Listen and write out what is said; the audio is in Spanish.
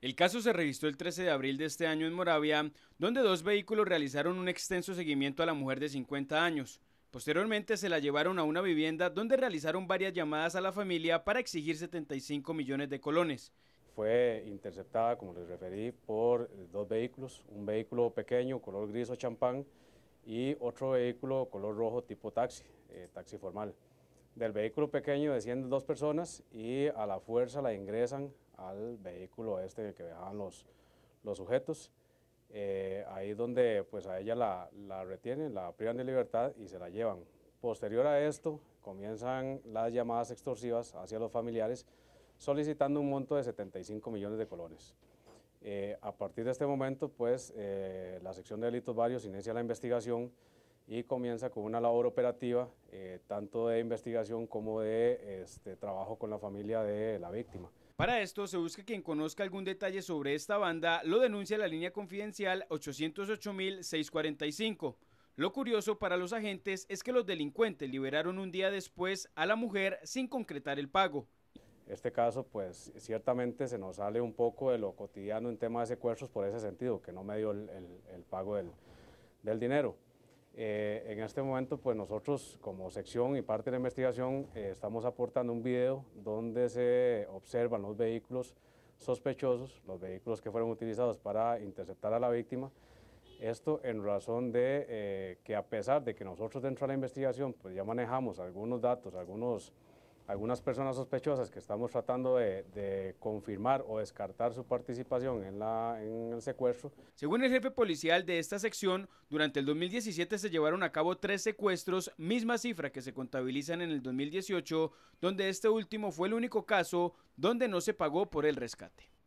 El caso se registró el 13 de abril de este año en Moravia, donde dos vehículos realizaron un extenso seguimiento a la mujer de 50 años. Posteriormente se la llevaron a una vivienda donde realizaron varias llamadas a la familia para exigir 75 millones de colones. Fue interceptada, como les referí, por dos vehículos, un vehículo pequeño color gris o champán y otro vehículo color rojo tipo taxi, eh, taxi formal. Del vehículo pequeño descienden dos personas y a la fuerza la ingresan al vehículo este que dejaban los, los sujetos. Eh, ahí donde pues a ella la, retienen, la privan de libertad y se la llevan. Posterior a esto comienzan las llamadas extorsivas hacia los familiares solicitando un monto de 75 millones de colones. Eh, a partir de este momento, pues, eh, la sección de delitos varios inicia la investigación y comienza con una labor operativa, tanto de investigación como de este, trabajo con la familia de la víctima. Para esto se busca quien conozca algún detalle sobre esta banda, lo denuncia la línea confidencial 808.645. Lo curioso para los agentes es que los delincuentes liberaron un día después a la mujer sin concretar el pago. Este caso pues ciertamente se nos sale un poco de lo cotidiano en tema de secuestros por ese sentido, que no me dio el, pago del dinero. Eh, en este momento, pues nosotros como sección y parte de la investigación eh, estamos aportando un video donde se observan los vehículos sospechosos, los vehículos que fueron utilizados para interceptar a la víctima. Esto en razón de eh, que a pesar de que nosotros dentro de la investigación pues ya manejamos algunos datos, algunos algunas personas sospechosas que estamos tratando de, confirmar o descartar su participación en, en el secuestro. Según el jefe policial de esta sección, durante el 2017 se llevaron a cabo tres secuestros, misma cifra que se contabilizan en el 2018, donde este último fue el único caso donde no se pagó por el rescate.